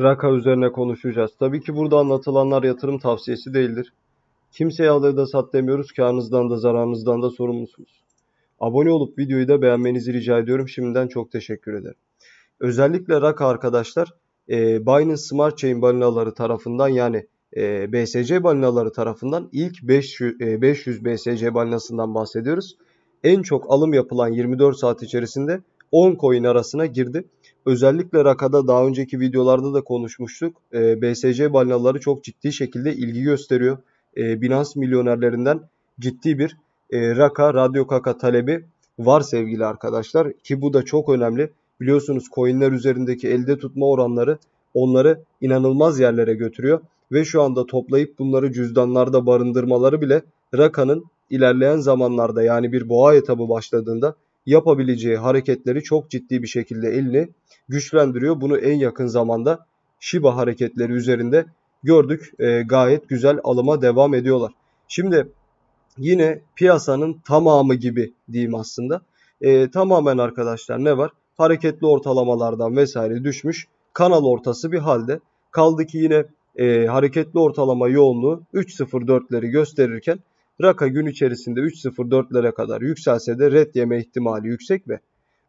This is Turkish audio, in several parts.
Raka üzerine konuşacağız. Tabii ki burada anlatılanlar yatırım tavsiyesi değildir. Kimseye alır da sat demiyoruz. Karnınızdan da zararınızdan da sorumlusunuz. Abone olup videoyu da beğenmenizi rica ediyorum. Şimdiden çok teşekkür ederim. Özellikle Raka arkadaşlar e, Binance Smart Chain balinaları tarafından yani e, BSC balinaları tarafından ilk 500, e, 500 BSC balinasından bahsediyoruz. En çok alım yapılan 24 saat içerisinde 10 coin arasına girdi. Özellikle Raka'da daha önceki videolarda da konuşmuştuk. E, ee, BSC balinaları çok ciddi şekilde ilgi gösteriyor. E, Binance milyonerlerinden ciddi bir e, Raka, Radyo Kaka talebi var sevgili arkadaşlar. Ki bu da çok önemli. Biliyorsunuz coinler üzerindeki elde tutma oranları onları inanılmaz yerlere götürüyor. Ve şu anda toplayıp bunları cüzdanlarda barındırmaları bile Raka'nın ilerleyen zamanlarda yani bir boğa etabı başladığında yapabileceği hareketleri çok ciddi bir şekilde elini güçlendiriyor. Bunu en yakın zamanda Shiba hareketleri üzerinde gördük. E, gayet güzel alıma devam ediyorlar. Şimdi yine piyasanın tamamı gibi diyeyim aslında. E, tamamen arkadaşlar ne var? Hareketli ortalamalardan vesaire düşmüş. Kanal ortası bir halde. Kaldı ki yine e, hareketli ortalama yoğunluğu 3.04'leri gösterirken Raka gün içerisinde 3.04'lere kadar yükselse de red yeme ihtimali yüksek ve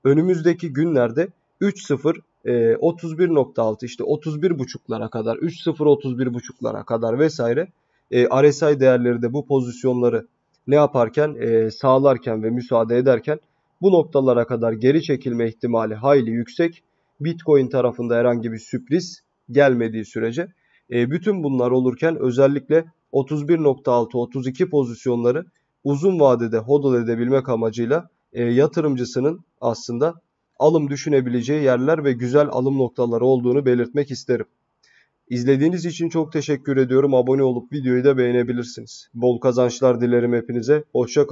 önümüzdeki günlerde 3.0 e, 31.6 işte 31.5'lara kadar 3.0 kadar vesaire e, RSI değerleri de bu pozisyonları ne yaparken e, sağlarken ve müsaade ederken bu noktalara kadar geri çekilme ihtimali hayli yüksek. Bitcoin tarafında herhangi bir sürpriz gelmediği sürece e, bütün bunlar olurken özellikle 31.6-32 pozisyonları uzun vadede hodl edebilmek amacıyla e, yatırımcısının aslında alım düşünebileceği yerler ve güzel alım noktaları olduğunu belirtmek isterim. İzlediğiniz için çok teşekkür ediyorum. Abone olup videoyu da beğenebilirsiniz. Bol kazançlar dilerim hepinize. Hoşçakalın.